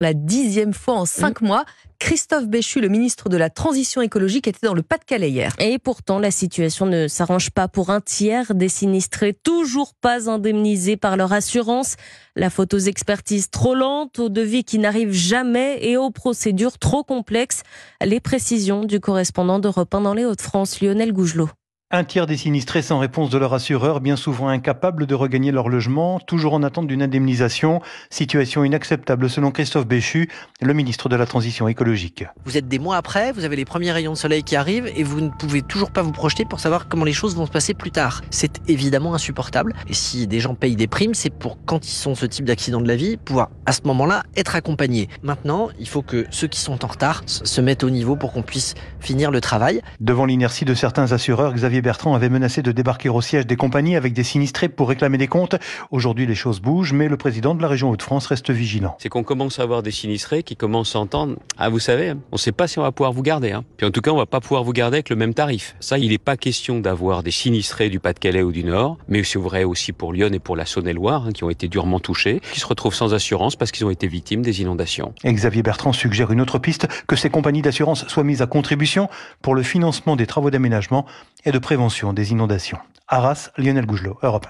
la dixième fois en cinq mm. mois. Christophe Béchu, le ministre de la Transition écologique, était dans le Pas-de-Calais hier. Et pourtant, la situation ne s'arrange pas pour un tiers des sinistrés, toujours pas indemnisés par leur assurance. La faute aux expertises trop lentes, aux devis qui n'arrivent jamais et aux procédures trop complexes. Les précisions du correspondant d'Europe 1 dans les Hauts-de-France, Lionel Gougelot. Un tiers des sinistrés sans réponse de leur assureur, bien souvent incapables de regagner leur logement, toujours en attente d'une indemnisation. Situation inacceptable selon Christophe Béchu, le ministre de la Transition écologique. Vous êtes des mois après, vous avez les premiers rayons de soleil qui arrivent et vous ne pouvez toujours pas vous projeter pour savoir comment les choses vont se passer plus tard. C'est évidemment insupportable. Et si des gens payent des primes, c'est pour quand ils sont ce type d'accident de la vie, pouvoir à ce moment-là être accompagnés. Maintenant, il faut que ceux qui sont en retard se mettent au niveau pour qu'on puisse finir le travail. Devant l'inertie de certains assureurs, Xavier Bertrand avait menacé de débarquer au siège des compagnies avec des sinistrés pour réclamer des comptes. Aujourd'hui, les choses bougent, mais le président de la région Hauts-de-France reste vigilant. C'est qu'on commence à avoir des sinistrés qui commencent à entendre Ah, vous savez, hein, on ne sait pas si on va pouvoir vous garder. Hein. Puis en tout cas, on ne va pas pouvoir vous garder avec le même tarif. Ça, il n'est pas question d'avoir des sinistrés du Pas-de-Calais ou du Nord, mais c'est vrai aussi pour Lyon et pour la Saône-et-Loire, hein, qui ont été durement touchés, qui se retrouvent sans assurance parce qu'ils ont été victimes des inondations. Xavier Bertrand suggère une autre piste, que ces compagnies d'assurance soient mises à contribution pour le financement des travaux d'aménagement et de prévention des inondations. Arras, Lionel Gougelot, Europe